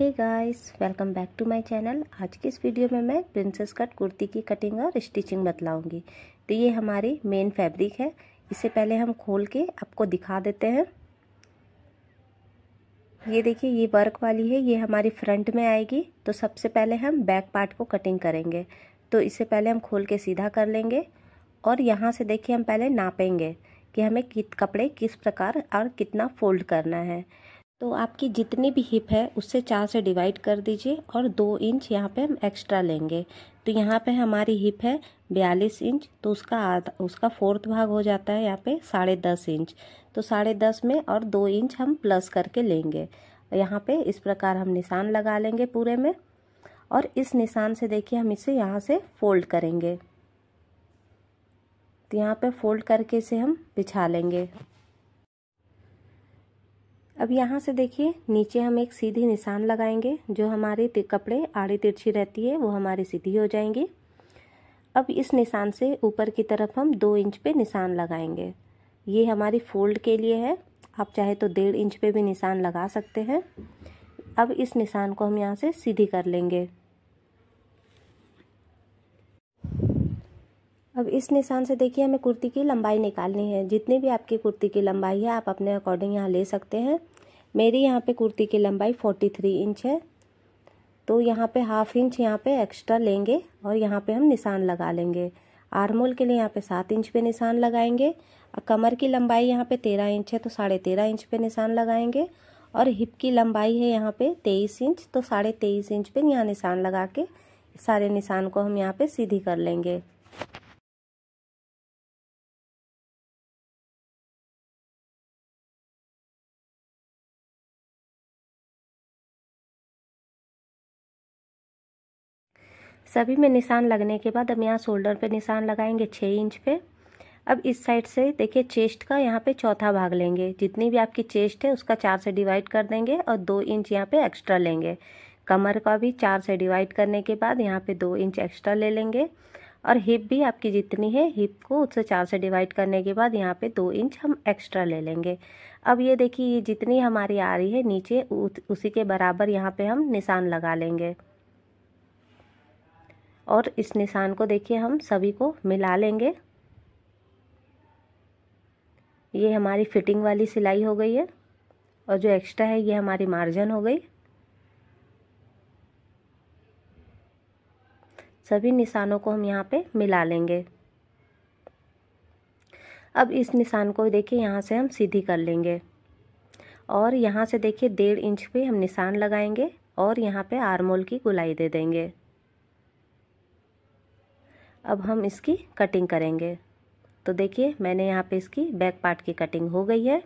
hey guys welcome back to my channel आज की इस वीडियो में मैं प्रिंसेस कट कुर्ती की कटिंग और स्टिचिंग बतलाऊंगी तो ये हमारी मेन फैब्रिक है इसे पहले हम खोल के आपको दिखा देते हैं ये देखिए ये वर्क वाली है ये हमारी फ्रंट में आएगी तो सबसे पहले हम बैक पार्ट को कटिंग करेंगे तो इसे पहले हम खोल के सीधा कर लेंगे और यहाँ से देखिए हम पहले नापेंगे कि हमें कित कपड़े किस प्रकार और कितना फोल्ड करना है तो आपकी जितनी भी हिप है उससे चार से डिवाइड कर दीजिए और दो इंच यहाँ पे हम एक्स्ट्रा लेंगे तो यहाँ पे हमारी हिप है बयालीस इंच तो उसका आधा उसका फोर्थ भाग हो जाता है यहाँ पे साढ़े दस इंच तो साढ़े दस में और दो इंच हम प्लस करके लेंगे यहाँ पे इस प्रकार हम निशान लगा लेंगे पूरे में और इस निशान से देखिए हम इसे यहाँ से फोल्ड करेंगे तो यहाँ पर फोल्ड करके इसे हम बिछा लेंगे अब यहाँ से देखिए नीचे हम एक सीधी निशान लगाएंगे जो हमारे कपड़े आड़े तिरछी रहती है वो हमारी सीधी हो जाएंगी अब इस निशान से ऊपर की तरफ हम दो इंच पे निशान लगाएंगे ये हमारी फोल्ड के लिए है आप चाहे तो डेढ़ इंच पे भी निशान लगा सकते हैं अब इस निशान को हम यहाँ से सीधी कर लेंगे अब इस निशान से देखिए हमें कुर्ती की लंबाई निकालनी है जितनी भी आपकी कुर्ती की लंबाई है आप अपने अकॉर्डिंग यहाँ ले सकते हैं मेरी यहाँ पे कुर्ती की लंबाई फोर्टी थ्री इंच है तो यहाँ पे हाफ इंच यहाँ पे एक्स्ट्रा लेंगे और यहाँ पे हम निशान लगा लेंगे आरमोल के लिए यहाँ पे सात इंच पे निशान लगाएंगे और कमर की लंबाई यहाँ पे तेरह इंच है तो साढ़े तेरह इंच पे निशान लगाएंगे और हिप की लंबाई है यहाँ पे तेईस इंच तो साढ़े तेईस इंच पे यहाँ निशान लगा के सारे निशान को हम यहाँ पे सीधी कर लेंगे सभी में निशान लगने के बाद हम यहाँ शोल्डर पे निशान लगाएंगे छः इंच पे अब इस साइड से देखिए चेस्ट का यहाँ पे चौथा भाग लेंगे जितनी भी आपकी चेस्ट है उसका चार से डिवाइड कर देंगे और दो इंच यहाँ पे एक्स्ट्रा लेंगे कमर का भी चार से डिवाइड करने के बाद यहाँ पे दो इंच एक्स्ट्रा ले लेंगे और हिप भी आपकी जितनी है हिप को उससे चार से डिवाइड करने के बाद यहाँ पे दो इंच हम एक्स्ट्रा ले लेंगे अब ये देखिए ये जितनी हमारी आ रही है नीचे उसी के बराबर यहाँ पे हम निशान लगा लेंगे और इस निशान को देखिए हम सभी को मिला लेंगे ये हमारी फिटिंग वाली सिलाई हो गई है और जो एक्स्ट्रा है ये हमारी मार्जिन हो गई सभी निशानों को हम यहाँ पे मिला लेंगे अब इस निशान को देखिए यहाँ से हम सीधी कर लेंगे और यहाँ से देखिए डेढ़ इंच पे हम निशान लगाएंगे और यहाँ पे आरमोल की गुलाई दे देंगे अब हम इसकी कटिंग करेंगे तो देखिए मैंने यहाँ पे इसकी बैक पार्ट की कटिंग हो गई है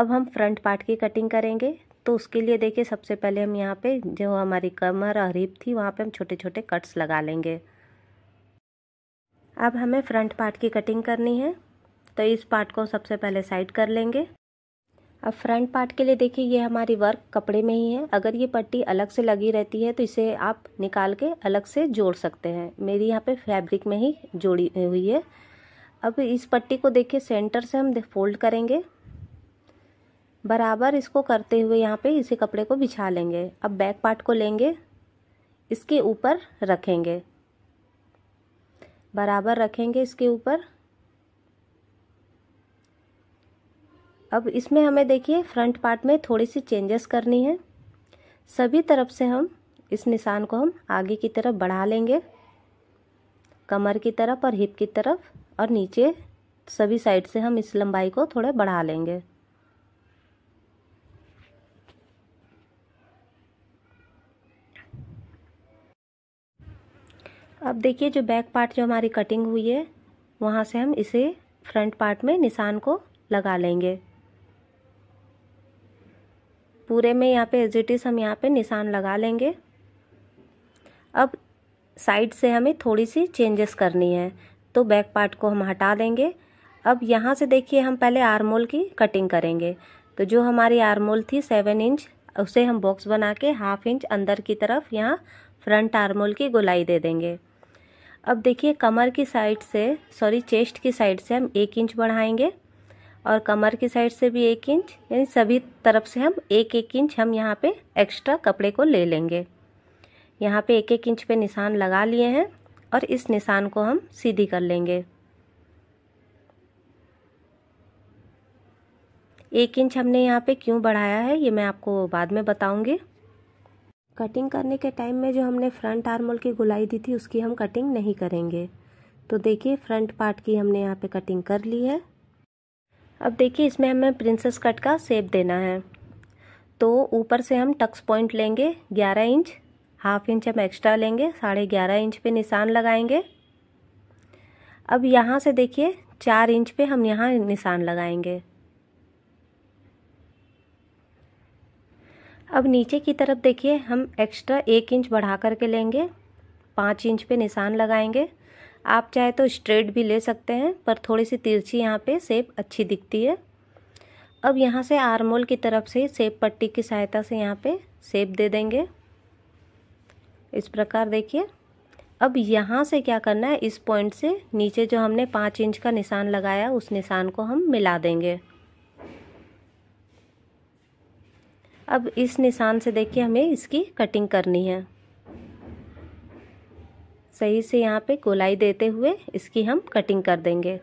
अब हम फ्रंट पार्ट की कटिंग करेंगे तो उसके लिए देखिए सबसे पहले हम यहाँ पे जो हमारी कमर और हिप थी वहाँ पे हम छोटे छोटे कट्स लगा लेंगे अब हमें फ्रंट पार्ट की कटिंग करनी है तो इस पार्ट को सबसे पहले साइड कर लेंगे अब फ्रंट पार्ट के लिए देखिए ये हमारी वर्क कपड़े में ही है अगर ये पट्टी अलग से लगी रहती है तो इसे आप निकाल के अलग से जोड़ सकते हैं मेरी यहाँ पे फैब्रिक में ही जोड़ी हुई है अब इस पट्टी को देखिए सेंटर से हम फोल्ड करेंगे बराबर इसको करते हुए यहाँ पे इसे कपड़े को बिछा लेंगे अब बैक पार्ट को लेंगे इसके ऊपर रखेंगे बराबर रखेंगे इसके ऊपर अब इसमें हमें देखिए फ्रंट पार्ट में थोड़ी सी चेंजेस करनी है सभी तरफ से हम इस निशान को हम आगे की तरफ बढ़ा लेंगे कमर की तरफ और हिप की तरफ और नीचे सभी साइड से हम इस लंबाई को थोड़ा बढ़ा लेंगे अब देखिए जो बैक पार्ट जो हमारी कटिंग हुई है वहाँ से हम इसे फ्रंट पार्ट में निशान को लगा लेंगे पूरे में यहाँ पे एज इट इज़ हम यहाँ पे निशान लगा लेंगे अब साइड से हमें थोड़ी सी चेंजेस करनी है तो बैक पार्ट को हम हटा देंगे अब यहाँ से देखिए हम पहले आरमोल की कटिंग करेंगे तो जो हमारी आरमोल थी सेवन इंच उसे हम बॉक्स बना के हाफ इंच अंदर की तरफ यहाँ फ्रंट आरमोल की गोलाई दे देंगे अब देखिए कमर की साइड से सॉरी चेस्ट की साइड से हम एक इंच बढ़ाएंगे और कमर की साइड से भी एक इंच यानी सभी तरफ से हम एक एक इंच हम यहाँ पे एक्स्ट्रा कपड़े को ले लेंगे यहाँ पे एक एक इंच पे निशान लगा लिए हैं और इस निशान को हम सीधी कर लेंगे एक इंच हमने यहाँ पे क्यों बढ़ाया है ये मैं आपको बाद में बताऊँगी कटिंग करने के टाइम में जो हमने फ्रंट आर्मोल की गुलाई दी थी उसकी हम कटिंग नहीं करेंगे तो देखिए फ्रंट पार्ट की हमने यहाँ पे कटिंग कर ली है अब देखिए इसमें हमें प्रिंसेस कट का सेप देना है तो ऊपर से हम टक्स पॉइंट लेंगे ग्यारह इंच हाफ इंच हम एक्स्ट्रा लेंगे साढ़े ग्यारह इंच पे निशान लगाएंगे अब यहाँ से देखिए चार इंच पे हम यहाँ निशान लगाएंगे अब नीचे की तरफ देखिए हम एक्स्ट्रा एक इंच बढ़ा करके लेंगे पाँच इंच पे निशान लगाएंगे आप चाहे तो स्ट्रेट भी ले सकते हैं पर थोड़ी सी तिरछी यहाँ पे सेप अच्छी दिखती है अब यहाँ से आरमोल की तरफ से सेप पट्टी की सहायता से यहाँ पे सेप दे देंगे इस प्रकार देखिए अब यहाँ से क्या करना है इस पॉइंट से नीचे जो हमने पाँच इंच का निशान लगाया उस निशान को हम मिला देंगे अब इस निशान से देखिए हमें इसकी कटिंग करनी है सही से यहाँ पे गोलाई देते हुए इसकी हम कटिंग कर देंगे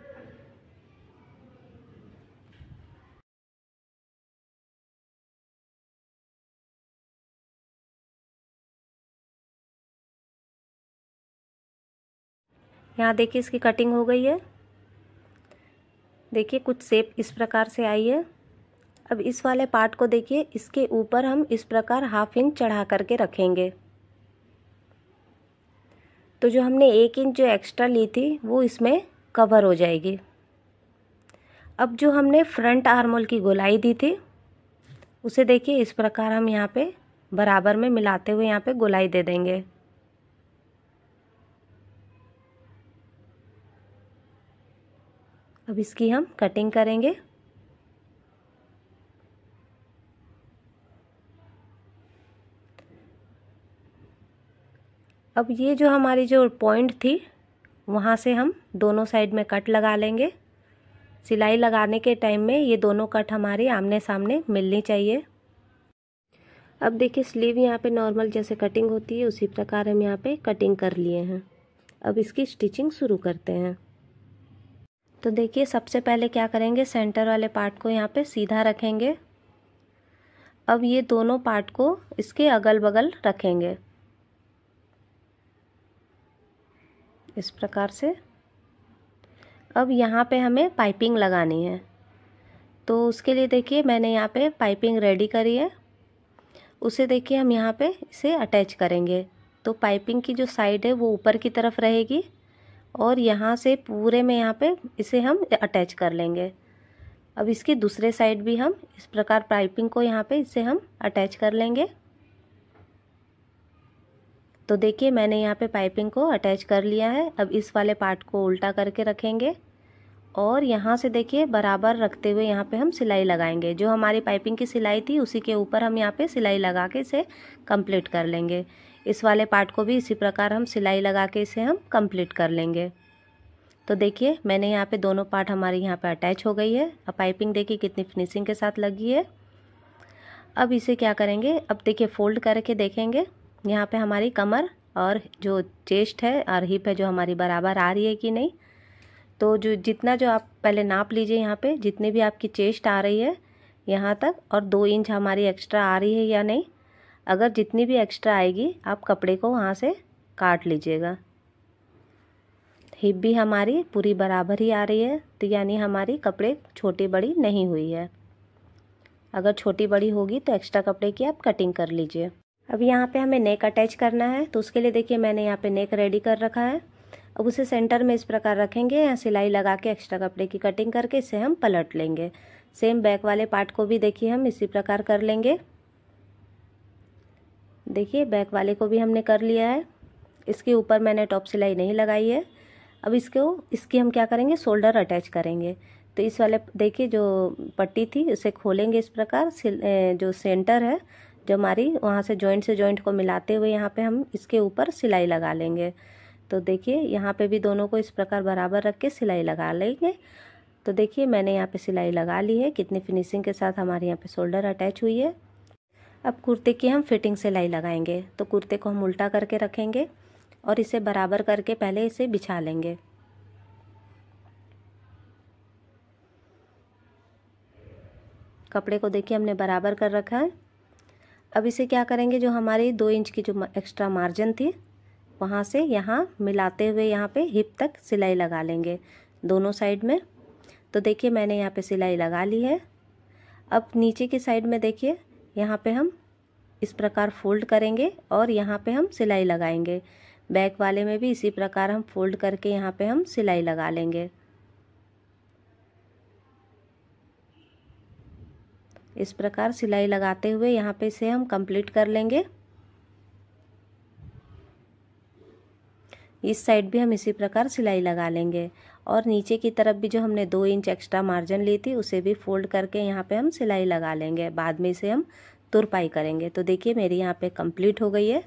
यहाँ देखिए इसकी कटिंग हो गई है देखिए कुछ सेप इस प्रकार से आई है अब इस वाले पार्ट को देखिए इसके ऊपर हम इस प्रकार हाफ इंच चढ़ा करके रखेंगे तो जो हमने एक इंच जो एक्स्ट्रा ली थी वो इसमें कवर हो जाएगी अब जो हमने फ्रंट आर्मोल की गोलाई दी थी उसे देखिए इस प्रकार हम यहाँ पे बराबर में मिलाते हुए यहाँ पे गोलाई दे देंगे अब इसकी हम कटिंग करेंगे अब ये जो हमारी जो पॉइंट थी वहाँ से हम दोनों साइड में कट लगा लेंगे सिलाई लगाने के टाइम में ये दोनों कट हमारे आमने सामने मिलनी चाहिए अब देखिए स्लीव यहाँ पे नॉर्मल जैसे कटिंग होती है उसी प्रकार हम यहाँ पे कटिंग कर लिए हैं अब इसकी स्टिचिंग शुरू करते हैं तो देखिए सबसे पहले क्या करेंगे सेंटर वाले पार्ट को यहाँ पे सीधा रखेंगे अब ये दोनों पार्ट को इसके अगल बगल रखेंगे इस प्रकार से अब यहाँ पे हमें पाइपिंग लगानी है तो उसके लिए देखिए मैंने यहाँ पे पाइपिंग रेडी करी है उसे देखिए हम यहाँ पे इसे अटैच करेंगे तो पाइपिंग की जो साइड है वो ऊपर की तरफ रहेगी और यहाँ से पूरे में यहाँ पे इसे हम अटैच कर लेंगे अब इसकी दूसरे साइड भी हम इस प्रकार पाइपिंग को यहाँ पे इसे हम अटैच कर लेंगे तो देखिए मैंने यहाँ पे पाइपिंग को अटैच कर लिया है अब इस वाले पार्ट को उल्टा करके रखेंगे और यहाँ से देखिए बराबर रखते हुए यहाँ पे हम सिलाई लगाएंगे जो हमारी पाइपिंग की सिलाई थी उसी के ऊपर हम यहाँ पे सिलाई लगा के इसे कंप्लीट कर लेंगे इस वाले पार्ट को भी इसी प्रकार हम सिलाई लगा के इसे हम कंप्लीट कर लेंगे तो देखिए मैंने यहाँ पे दोनों पार्ट हमारे यहाँ पे अटैच हो गई है अब पाइपिंग देखिए कितनी फिनिशिंग के साथ लगी है अब इसे क्या करेंगे अब देखिए फोल्ड करके देखेंगे यहाँ पे हमारी कमर और जो चेस्ट है और हिप है जो हमारी बराबर आ रही है कि नहीं तो जो जितना जो आप पहले नाप लीजिए यहाँ पे जितनी भी आपकी चेस्ट आ रही है यहाँ तक और दो इंच हमारी एक्स्ट्रा आ रही है या नहीं अगर जितनी भी एक्स्ट्रा आएगी आप कपड़े को वहाँ से काट लीजिएगा हिप भी हमारी पूरी बराबर ही आ रही है तो यानी हमारी कपड़े छोटी बड़ी नहीं हुई है अगर छोटी बड़ी होगी तो एक्स्ट्रा कपड़े की आप कटिंग कर लीजिए अब यहाँ पे हमें नेक अटैच करना है तो उसके लिए देखिए मैंने यहाँ पे नेक रेडी कर रखा है अब उसे सेंटर में इस प्रकार रखेंगे यहाँ सिलाई लगा के एक्स्ट्रा कपड़े की कटिंग करके इसे हम पलट लेंगे सेम बैक वाले पार्ट को भी देखिए हम इसी प्रकार कर लेंगे देखिए बैक वाले को भी हमने कर लिया है इसके ऊपर मैंने टॉप सिलाई नहीं लगाई है अब इसको इसकी हम क्या करेंगे शोल्डर अटैच करेंगे तो इस वाले देखिए जो पट्टी थी उसे खोलेंगे इस प्रकार जो सेंटर है जो हमारी वहाँ से जॉइंट से जॉइंट को मिलाते हुए यहाँ पे हम इसके ऊपर सिलाई लगा लेंगे तो देखिए यहाँ पे भी दोनों को इस प्रकार बराबर रख के सिलाई लगा लेंगे तो देखिए मैंने यहाँ पे सिलाई लगा ली है कितनी फिनिशिंग के साथ हमारे यहाँ पे शोल्डर अटैच हुई है अब कुर्ते की हम फिटिंग सिलाई लगाएंगे तो कुर्ते को हम उल्टा करके रखेंगे और इसे बराबर करके पहले इसे बिछा लेंगे कपड़े को देखिए हमने बराबर कर रखा है अब इसे क्या करेंगे जो हमारे दो इंच की जो एक्स्ट्रा मार्जिन थी वहाँ से यहाँ मिलाते हुए यहाँ पे हिप तक सिलाई लगा लेंगे दोनों साइड में तो देखिए मैंने यहाँ पे सिलाई लगा ली है अब नीचे की साइड में देखिए यहाँ पे हम इस प्रकार फोल्ड करेंगे और यहाँ पे हम सिलाई लगाएंगे बैक वाले में भी इसी प्रकार हम फोल्ड करके यहाँ पे हम सिलाई लगा लेंगे इस प्रकार सिलाई लगाते हुए यहाँ पे इसे हम कंप्लीट कर लेंगे इस साइड भी हम इसी प्रकार सिलाई लगा लेंगे और नीचे की तरफ भी जो हमने दो इंच एक्स्ट्रा मार्जिन ली थी उसे भी फोल्ड करके यहाँ पे हम सिलाई लगा लेंगे बाद में इसे हम तुरपाई करेंगे तो देखिए मेरी यहाँ पे कंप्लीट हो गई है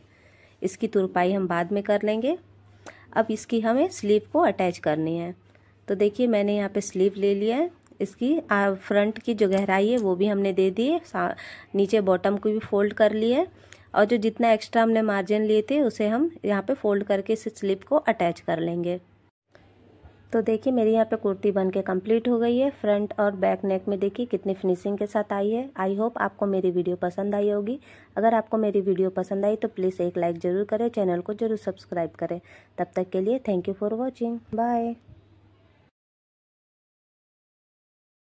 इसकी तुरपाई हम बाद में कर लेंगे अब इसकी हमें स्लीव को अटैच करनी है तो देखिए मैंने यहाँ पर स्लीव ले लिया है इसकी फ्रंट की जो गहराई है वो भी हमने दे दी है नीचे बॉटम को भी फोल्ड कर लिए और जो जितना एक्स्ट्रा हमने मार्जिन लिए थे उसे हम यहाँ पे फोल्ड करके इस स्लिप को अटैच कर लेंगे तो देखिए मेरी यहाँ पे कुर्ती बन के कम्प्लीट हो गई है फ्रंट और बैक नेक में देखिए कितनी फिनिशिंग के साथ आई है आई होप आपको मेरी वीडियो पसंद आई होगी अगर आपको मेरी वीडियो पसंद आई तो प्लीज़ एक लाइक ज़रूर करें चैनल को ज़रूर सब्सक्राइब करें तब तक के लिए thank you for watching bye